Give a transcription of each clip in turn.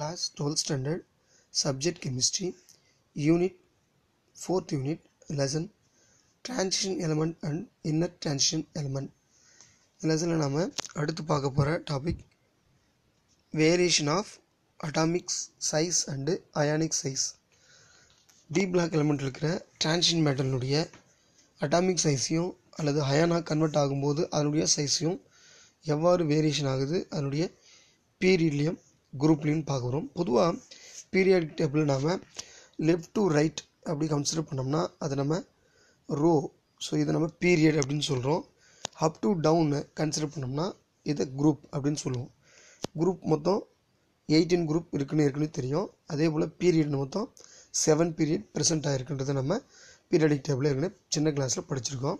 Class 12th Standard Subject Chemistry Unit 4th Unit Lesson Transition Element and Inner Transition Element லெசனில் நாம் அடுத்து பார்க்க போகிற topic variation of atomics size and ionic size D block element இருக்கிற transition மேட்டர்னுடைய atomic சைஸையும் அல்லது ஹயானாக கன்வெர்ட் ஆகும்போது அதனுடைய சைஸையும் எவ்வாறு வேரியேஷன் ஆகுது அதனுடைய பீரியட்லேயும் குரூப்லேயும் வரும் பொதுவாக பீரியாடிக் டேபிள் நாம் லெஃப்ட் டு ரைட் அப்படி கன்சிடர் பண்ணோம்னா அது நம்ம ரோ ஸோ இதை நம்ம பீரியட் அப்படின்னு சொல்கிறோம் அப் டு டவுன்னு கன்சிடர் பண்ணோம்னா இதை குரூப் அப்படின்னு சொல்லுவோம் குரூப் மொத்தம் எயிட்டீன் குரூப் இருக்குன்னு இருக்குன்னு தெரியும் அதே போல் பீரியட் மொத்தம் செவன் பீரியட் ப்ரெசென்ட் ஆகிருக்குன்றதை நம்ம பீரியடிக் டேபிள் இருக்குன்னு சின்ன கிளாஸில் படிச்சிருக்கோம்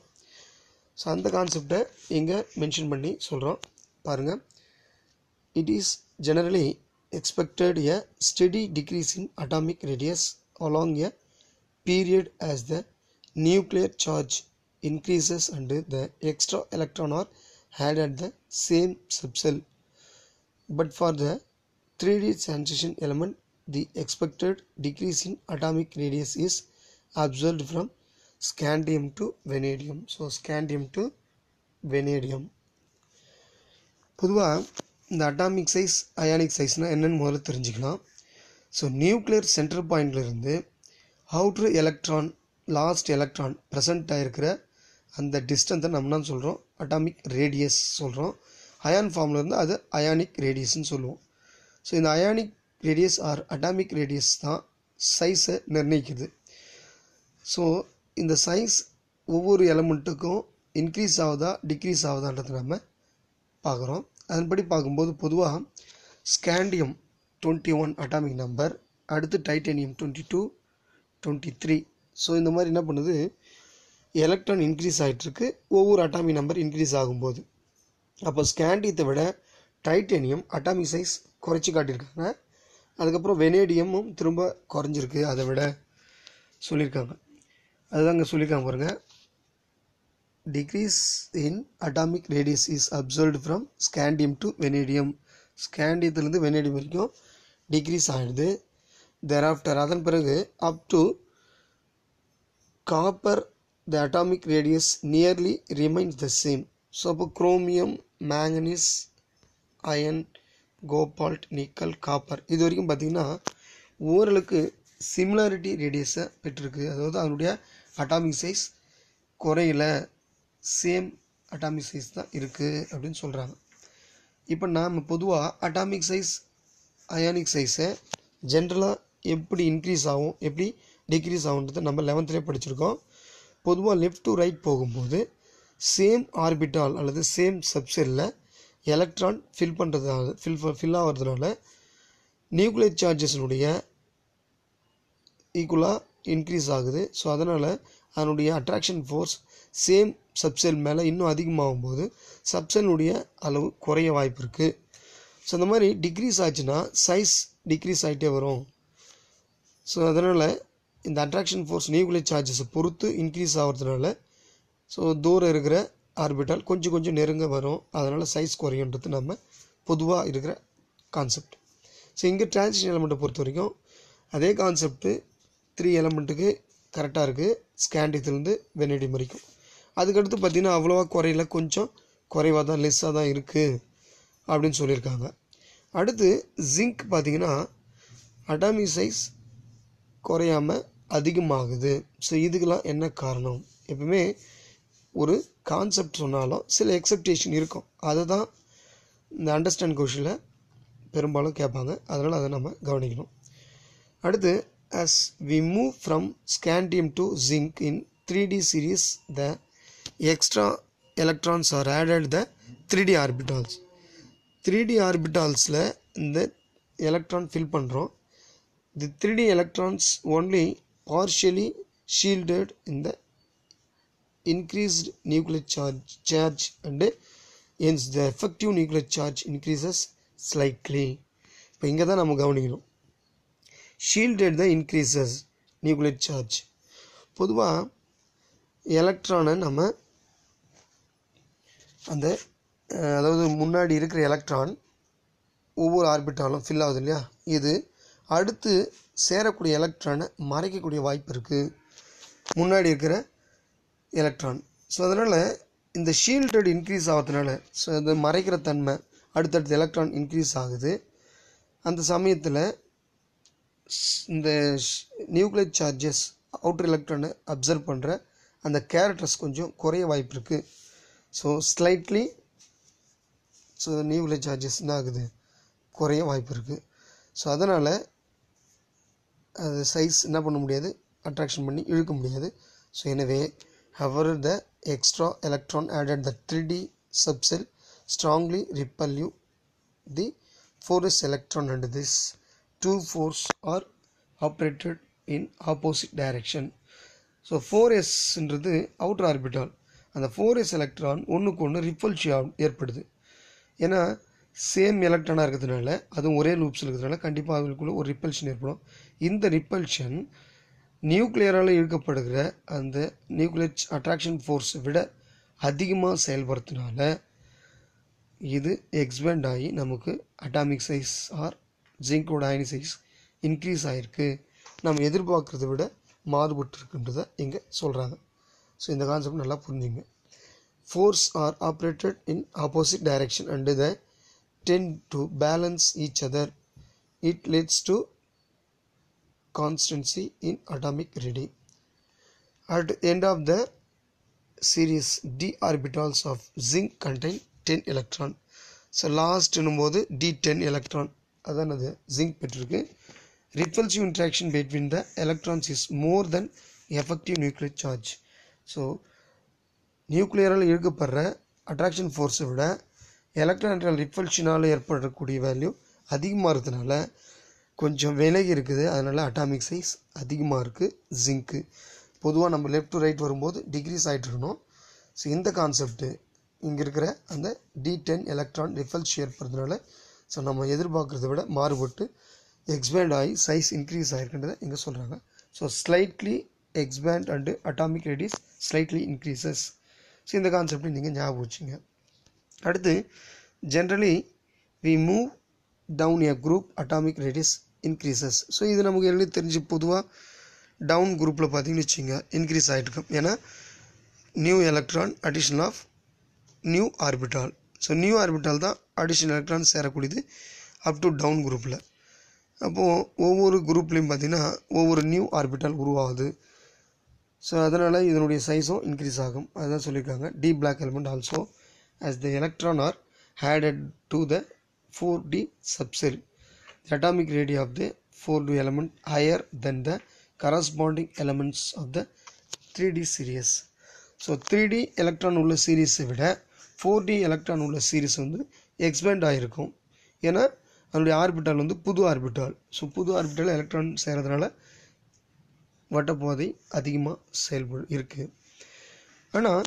ஸோ அந்த கான்செப்டை இங்கே மென்ஷன் பண்ணி சொல்கிறோம் பாருங்கள் it is generally expected a steady decrease in atomic radius along a period as the nuclear charge increases and the extra electron are had at the same subcell. But for the 3D transition element, the expected decrease in atomic radius is observed from scandium to vanadium. So, scandium to vanadium. பொதுவாக இந்த atomic size ionic சைஸ்னால் என்னென்னு முதல்ல தெரிஞ்சுக்கலாம் so nuclear centre பாயிண்ட்லேருந்து outer electron last electron present ஆகிருக்கிற அந்த டிஸ்டன்ஸை நம்ம தான் சொல்கிறோம் அட்டாமிக் ரேடியஸ் சொல்கிறோம் அயான் ஃபார்ம்லேருந்து அது அயானிக் ரேடியஸ்ன்னு சொல்லுவோம் ஸோ இந்த ionic radius or atomic radius தான் சைஸை நிர்ணயிக்குது ஸோ இந்த சைஸ் ஒவ்வொரு எலமெண்ட்டுக்கும் இன்க்ரீஸ் ஆகுதா டிக்ரீஸ் ஆகுதான்றதை நம்ம பார்க்குறோம் அதன்படி பார்க்கும்போது பொதுவாக scandium twenty one atomic number அடுத்து titanium twenty two twenty three so இந்த மாதிரி என்ன பண்ணுது எலக்ட்ரான் இன்க்ரீஸ் ஆகிட்டுருக்கு ஒவ்வொரு அட்டாமிக் நம்பர் இன்க்ரீஸ் ஆகும்போது அப்போ ஸ்கேண்டியத்தை விட டைட்டேனியம் அட்டாமிக் சைஸ் குறைச்சி காட்டியிருக்காங்க அதுக்கப்புறம் வெனேடியமும் திரும்ப குறைஞ்சிருக்கு அதை விட சொல்லியிருக்காங்க அதுதாங்க சொல்லியிருக்காங்க பாருங்கள் Decrease in atomic radius is observed from scandium to vanadium. ஸ்கேண்டியத்துலேருந்து வெனேடியம் வரைக்கும் டிக்ரீஸ் ஆகிடுது தேர் ஆஃப்டர் அதன் பிறகு up to copper the atomic radius nearly remains the same so அப்போ chromium manganese iron cobalt nickel copper இது வரைக்கும் பார்த்திங்கன்னா ஓரளவுக்கு சிமிலாரிட்டி ரேடியஸை பெற்றிருக்கு அதாவது அதனுடைய அட்டாமிக் சைஸ் குறையலை சேம் அட்டாமிக் சைஸ் தான் இருக்குது அப்படின்னு சொல்கிறாங்க இப்போ நாம் பொதுவாக அட்டாமிக் சைஸ் அயானிக் சைஸை ஜென்ரலாக எப்படி இன்க்ரீஸ் ஆகும் எப்படி டிக்ரீஸ் ஆகுன்றதை நம்ம லெவன்த்லேயே படிச்சிருக்கோம் பொதுவாக லெஃப்ட் டு ரைட் போகும்போது சேம் ஆர்பிட்டால் அல்லது சேம் சப்செல்லில் எலக்ட்ரான் ஃபில் பண்ணுறதுனால ஃபில் ஃபில் ஆகிறதுனால நியூக்ளியர் சார்ஜஸ்னுடைய ஈக்குவலாக இன்க்ரீஸ் ஆகுது ஸோ அதனால் அதனுடைய அட்ராக்ஷன் ஃபோர்ஸ் சேம் சப்செல் மேலே இன்னும் அதிகமாகும் போது சப்செல்னுடைய அளவு குறைய வாய்ப்பு இருக்குது ஸோ அந்த மாதிரி டிக்ரீஸ் ஆச்சுன்னா சைஸ் டிக்ரீஸ் ஆகிட்டே வரும் ஸோ அதனால் இந்த அட்ராக்ஷன் ஃபோர்ஸ் நியூக்ளியர் சார்ஜஸை பொறுத்து இன்க்ரீஸ் ஆகிறதுனால ஸோ தூரம் இருக்கிற ஆர்பிட்டால் கொஞ்சம் கொஞ்சம் நெருங்க வரும் அதனால் சைஸ் குறையன்றது நம்ம பொதுவாக இருக்கிற கான்செப்ட் ஸோ இங்கே டிரான்சிஷன் எலமெண்ட்டை பொறுத்த வரைக்கும் அதே கான்செப்ட்டு த்ரீ எலமெண்ட்டுக்கு கரெக்டாக இருக்குது ஸ்கேண்டித்துலேருந்து வெனடி வரைக்கும் அதுக்கடுத்து பார்த்திங்கன்னா அவ்வளோவா குறையில கொஞ்சம் குறைவாக தான் லெஸ்ஸாக தான் இருக்குது அப்படின்னு சொல்லியிருக்காங்க அடுத்து ஜிங்க் பார்த்திங்கன்னா அடாமி சைஸ் குறையாமல் அதிகமாகுது ஸோ இதுக்கெலாம் என்ன காரணம் எப்பவுமே ஒரு கான்செப்ட் சொன்னாலும் சில எக்ஸப்டேஷன் இருக்கும் அதை தான் இந்த அண்டர்ஸ்டாண்ட் கொஷனில் பெரும்பாலும் கேட்பாங்க அதனால் அதை நம்ம கவனிக்கணும் அடுத்து as we move from scandium to zinc in three D series the extra electrons are added the 3d orbitals 3d orbitals orbitalsல இந்த electron fill பண்ணுறோம் the 3d electrons only partially shielded in the increased nuclear charge charge and hence the effective nuclear charge increases slightly இப்போ இங்கே தான் நம்ம கவனிக்கணும் shielded the increases nuclear charge பொதுவாக நம்ம அந்த அதாவது முன்னாடி இருக்கிற எலக்ட்ரான் ஒவ்வொரு ஆர்பிட்டாலும் ஃபில் ஆகுது இல்லையா இது அடுத்து சேரக்கூடிய எலக்ட்ரானை மறைக்கக்கூடிய வாய்ப்பு இருக்குது முன்னாடி இருக்கிற எலக்ட்ரான் ஸோ அதனால் இந்த ஷீல்டட் இன்க்ரீஸ் ஆகிறதுனால ஸோ இந்த மறைக்கிற தன்மை அடுத்தடுத்த எலக்ட்ரான் இன்க்ரீஸ் ஆகுது அந்த சமயத்தில் இந்த நியூக்ளியர் சார்ஜஸ் அவுட்டர் எலக்ட்ரானை அப்சர்வ் பண்ணுற அந்த கேரக்டர்ஸ் கொஞ்சம் குறைய வாய்ப்பு இருக்குது ஸோ ஸ்லைட்லி ஸோ நியூவில் சார்ஜஸ் என்ன ஆகுது குறைய வாய்ப்பு இருக்குது ஸோ அதனால் அது சைஸ் என்ன பண்ண முடியாது அட்ராக்ஷன் பண்ணி இழுக்க முடியாது ஸோ எனவே however the extra electron added the three D subshell strongly repel the force electron and this two force are operated in opposite direction so four எஸ்ன்றது அவுட்டர் ஆர்பிட்டால் அந்த ஃபோர் எஸ் எலக்ட்ரான் ஒன்றுக்கு ஒன்று ரிப்பல்ஷியாக ஏற்படுது ஏன்னா same எலக்ட்ரானாக இருக்கிறதுனால அதுவும் ஒரே லூப்ஸில் இருக்கிறதுனால கண்டிப்பாக அவங்களுக்குள்ளே ஒரு ரிப்பல்ஷன் ஏற்படும் இந்த ரிப்பல்ஷன் நியூக்ளியரால் இழுக்கப்படுகிற அந்த நியூக்ளியர் அட்ராக்ஷன் ஃபோர்ஸை விட அதிகமாக செயல்படுறதுனால இது எக்ஸ்பேண்ட் ஆகி நமக்கு அட்டாமிக் சைஸ் ஆர் ஜிங்கோட அயனி சைஸ் இன்க்ரீஸ் ஆகிருக்கு நம்ம எதிர்பார்க்குறத விட மாறுபட்டு இருக்குன்றதை இங்கே சொல்கிறாங்க ஸோ இந்த கான்செப்ட் நல்லா புரிஞ்சுங்க force are operated in opposite direction and the tend to balance each other it leads to constancy in atomic reading at end of the series D orbitals of zinc contain ten electron so லாஸ்ட்னும் போது D ten electron அதான் அது zinc பெற்றிருக்கு repulsive interaction between the electrons is more than effective nuclear charge so நியூக்ளியரால் இழுக்கப்படுற attraction ஃபோர்ஸை விட electronical ரிப்பல்ஷனால் ஏற்படக்கூடிய வேல்யூ அதிகமாக இருக்கிறதுனால கொஞ்சம் விலகி இருக்குது அதனால் அட்டாமிக் சைஸ் அதிகமாக இருக்குது ஜிங்க்கு பொதுவாக நம்ம லெஃப்ட் டு ரைட் வரும்போது டிகிரிஸ் ஆகிட்டு இருக்கணும் ஸோ இந்த கான்செப்ட்டு இங்கே இருக்கிற அந்த டி டென் எலக்ட்ரான் ரிஃபல்ஷ் ஏற்படுறதுனால ஸோ நம்ம எதிர்பார்க்குறத விட மாறுபட்டு எக்ஸ்பேண்ட் ஆகி சைஸ் இன்க்ரீஸ் ஆகிருக்குன்றதை இங்கே சொல்கிறாங்க so slightly expand and atomic radius slightly increases so இந்த கான்செப்டையும் நீங்கள் ஞாபகம் வச்சுங்க அடுத்து generally we move down a group atomic radius increases so இது நமக்கு எல்லாம் தெரிஞ்சு பொதுவாக டவுன் குரூப்பில் பார்த்தீங்கன்னு வச்சுங்க இன்க்ரீஸ் ஆகிட்டுருக்கும் ஏன்னா new electron addition of new orbital so new orbital தான் அடிஷனல் எலக்ட்ரான் சேரக்கூடியது அப் டு டவுன் குரூப்பில் அப்போது ஒவ்வொரு குரூப்லேயும் பார்த்திங்கன்னா ஒவ்வொரு நியூ ஆர்பிட்டால் உருவாகுது ஸோ அதனால் இதனுடைய சைஸும் இன்க்ரீஸ் ஆகும் அதுதான் சொல்லியிருக்காங்க D block element also as the electron are added to the four D subshell the atomic radii of the four D element higher than the corresponding elements of the three D series so three D electron உள்ள சீரீஸை விட four D electron உள்ள series வந்து expand ஆகிருக்கும் ஏன்னா அதனுடைய orbital வந்து புது ஆர்பிட்டால் ஸோ புது ஆர்பிட்டால் எலக்ட்ரான் சேர்கிறதுனால வட்டப்பாதை அதிகமாக செயல்படு இருக்குது ஆனால்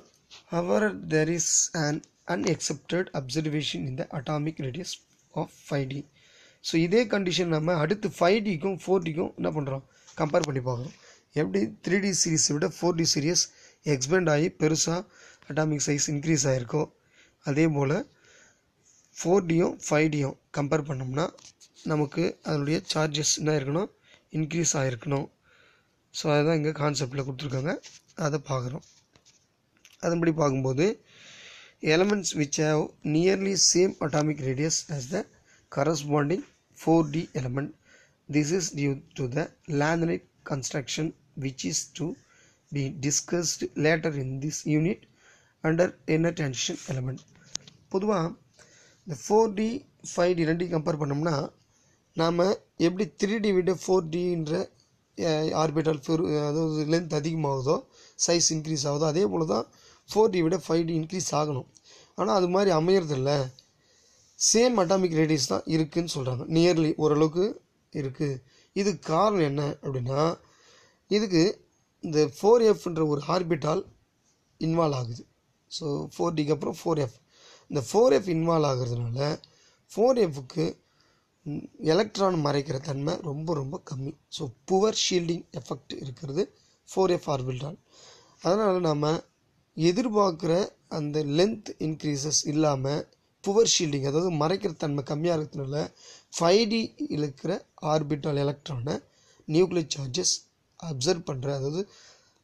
however there is and unexpected observation இந்த atomic radius of five D so இதே கண்டிஷன் நம்ம அடுத்து ஃபைவ் டிக்கும் ஃபோர் டிக்கும் என்ன பண்ணுறோம் கம்பேர் பண்ணி பார்க்குறோம் எப்படி த்ரீ டி சீரீஸை விட ஃபோர் டி சீரியஸ் எக்ஸ்பேண்ட் ஆகி பெருசாக அட்டாமிக் சைஸ் இன்க்ரீஸ் ஆகிருக்கோ அதே போல் ஃபோர் டியும் ஃபைவ் டியும் கம்பேர் பண்ணோம்னா நமக்கு அதனுடைய சார்ஜஸ் என்ன இருக்கணும் இன்க்ரீஸ் ஆகிருக்கணும் ஸோ அதுதான் இங்கே கான்செப்டில் கொடுத்துருக்காங்க அதை பார்க்குறோம் அதன்படி பார்க்கும்போது elements which have nearly same atomic radius as the corresponding four D element this is due to the lanthanoid contraction which is to be discussed later in this unit under என்ன transition element பொதுவாக இந்த four D five D ரெண்டையும் compare பண்ணோம்னா நாம் எப்படி three D விட four டின்ற orbital பெரு அதாவது லென்த் அதிகமாகுதோ சைஸ் இன்க்ரீஸ் ஆகுதோ அதே போல் தான் ஃபோர் டி விட ஃபைவ் டி இன்க்ரீஸ் ஆகணும் ஆனால் அது மாதிரி அமையறதில்ல சேம் அட்டாமிக் ரேடியஸ் தான் இருக்குதுன்னு சொல்கிறாங்க நியர்லி ஓரளவுக்கு இருக்குது இதுக்கு காரணம் என்ன அப்படின்னா இதுக்கு இந்த ஃபோர் எஃப்ன்ற ஒரு ஆர்பிட்டால் இன்வால்வ் ஆகுது ஸோ ஃபோர் டிக்கு அப்புறம் ஃபோர் எஃப் இந்த ஃபோர் எஃப் இன்வால்வ் ஆகிறதுனால ஃபோர் எஃப்க்கு எலக்ட்ரான் மறைக்கிற தன்மை ரொம்ப ரொம்ப கம்மி ஸோ புவர் ஷீல்டிங் எஃபெக்ட் இருக்கிறது ஃபோர் எஃப் ஆர்பிட்டால் அதனால் நம்ம எதிர்பார்க்குற அந்த லென்த் இன்க்ரீசஸ் இல்லாமல் புவர் ஷீல்டிங் அதாவது மறைக்கிற தன்மை கம்மியாக இருக்கிறதுனால ஃபைவ் டி இழுக்கிற ஆர்பிட்டால் எலக்ட்ரானை நியூக்ளியர் சார்ஜஸ் அப்சர்வ் பண்ணுற அதாவது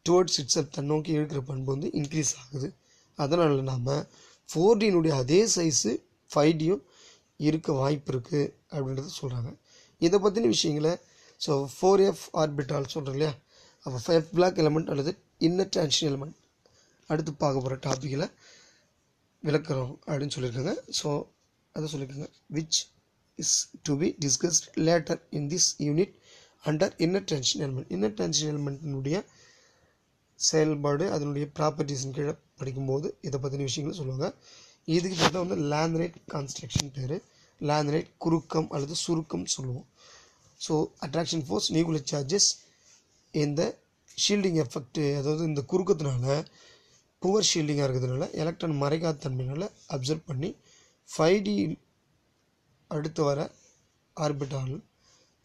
டுவர்ட்ஸ் தன் நோக்கி இழுக்கிற பண்பு வந்து இன்க்ரீஸ் ஆகுது அதனால் நாம் ஃபோர் டீனுடைய அதே சைஸு ஃபைவ் டியும் இருக்க வாய்ப்பு இருக்குது அப்படின்றத சொல்கிறாங்க இதை பற்றின விஷயங்களை ஸோ ஃபோர் எஃப் ஆர்பிட்டால் சொல்கிறோம் இல்லையா அப்போ ஃபைவ் பிளாக் எலமெண்ட் அல்லது இன்னர் டிரான்ஷன் எலமெண்ட் அடுத்து பார்க்க போகிற டாப்பிக்கில் விளக்குறோம் அப்படின்னு சொல்லியிருக்காங்க ஸோ அதை சொல்லியிருக்காங்க which is to be discussed later in this unit under inner transition element inner transition எலமெண்ட்டினுடைய செயல்பாடு அதனுடைய ப்ராப்பர்ட்டிஸின் கீழே படிக்கும்போது இதை பற்றின விஷயங்களும் சொல்லுவாங்க இதுக்கு பேர் தான் வந்து ரைட் கான்ஸ்ட்ரக்ஷன் பேர் ரைட் குறுக்கம் அல்லது சுருக்கம் சொல்லுவோம் so attraction force nuclear charges இந்த ஷீல்டிங் எஃபெக்ட் அதாவது இந்த குறுக்கத்தினால புவர் ஷீல்டிங்காக இருக்கிறதுனால எலக்ட்ரான் தன்மையினால் அப்சர்வ் பண்ணி ஃபைவ் டி அடுத்து வர orbital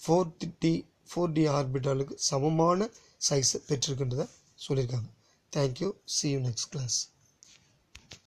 four D four D ஆர்பிட்டாலுக்கு சமமான சைஸை பெற்றிருக்கின்றதை சொல்லியிருக்காங்க thank you see you next class